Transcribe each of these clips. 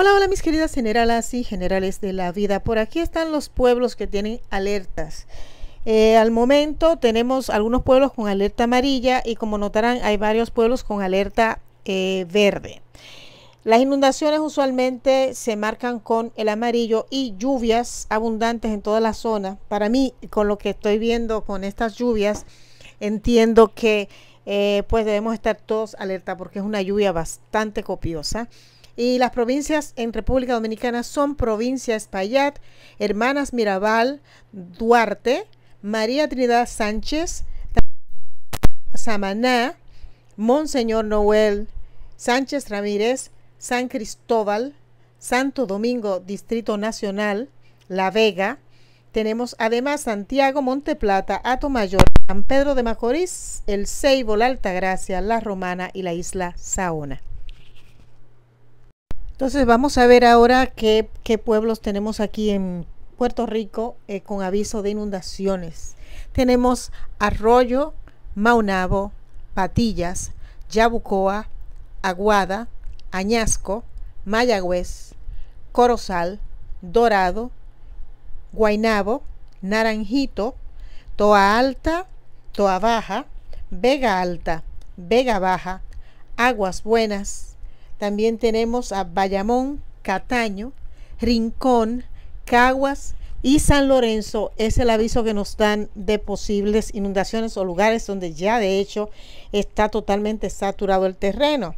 Hola, hola mis queridas generalas y generales de la vida. Por aquí están los pueblos que tienen alertas. Eh, al momento tenemos algunos pueblos con alerta amarilla y como notarán hay varios pueblos con alerta eh, verde. Las inundaciones usualmente se marcan con el amarillo y lluvias abundantes en toda la zona. Para mí, con lo que estoy viendo con estas lluvias, entiendo que eh, pues debemos estar todos alerta porque es una lluvia bastante copiosa. Y las provincias en República Dominicana son Provincia Espaillat, Hermanas Mirabal, Duarte, María Trinidad Sánchez, Samaná, Monseñor Noel Sánchez Ramírez, San Cristóbal, Santo Domingo, Distrito Nacional, La Vega. Tenemos además Santiago, Monteplata, Mayor, San Pedro de Macorís, El Ceibo, La Altagracia, La Romana y la isla Saona. Entonces vamos a ver ahora qué, pueblos tenemos aquí en Puerto Rico eh, con aviso de inundaciones. Tenemos Arroyo, Maunabo, Patillas, Yabucoa, Aguada, Añasco, Mayagüez, Corozal, Dorado, Guainabo, Naranjito, Toa Alta, Toa Baja, Vega Alta, Vega Baja, Aguas Buenas, también tenemos a Bayamón, Cataño, Rincón, Caguas y San Lorenzo. Es el aviso que nos dan de posibles inundaciones o lugares donde ya de hecho está totalmente saturado el terreno.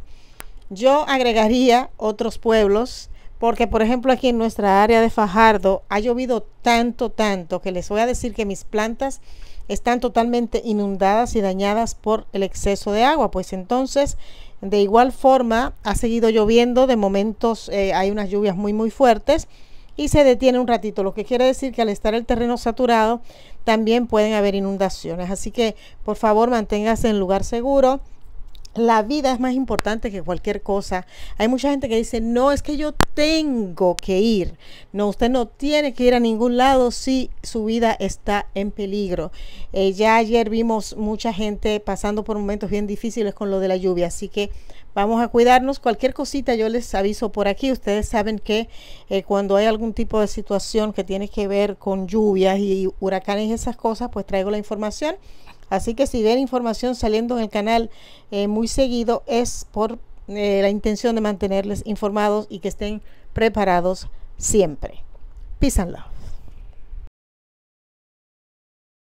Yo agregaría otros pueblos porque por ejemplo aquí en nuestra área de Fajardo ha llovido tanto, tanto que les voy a decir que mis plantas están totalmente inundadas y dañadas por el exceso de agua. Pues entonces de igual forma, ha seguido lloviendo, de momentos eh, hay unas lluvias muy muy fuertes y se detiene un ratito, lo que quiere decir que al estar el terreno saturado también pueden haber inundaciones. Así que por favor manténgase en lugar seguro, la vida es más importante que cualquier cosa. Hay mucha gente que dice, no, es que yo tengo que ir. No, usted no tiene que ir a ningún lado si su vida está en peligro. Eh, ya ayer vimos mucha gente pasando por momentos bien difíciles con lo de la lluvia, así que vamos a cuidarnos. Cualquier cosita yo les aviso por aquí. Ustedes saben que eh, cuando hay algún tipo de situación que tiene que ver con lluvias y huracanes y esas cosas, pues traigo la información Así que si ven información saliendo en el canal eh, muy seguido es por eh, la intención de mantenerles informados y que estén preparados siempre. Písanlo.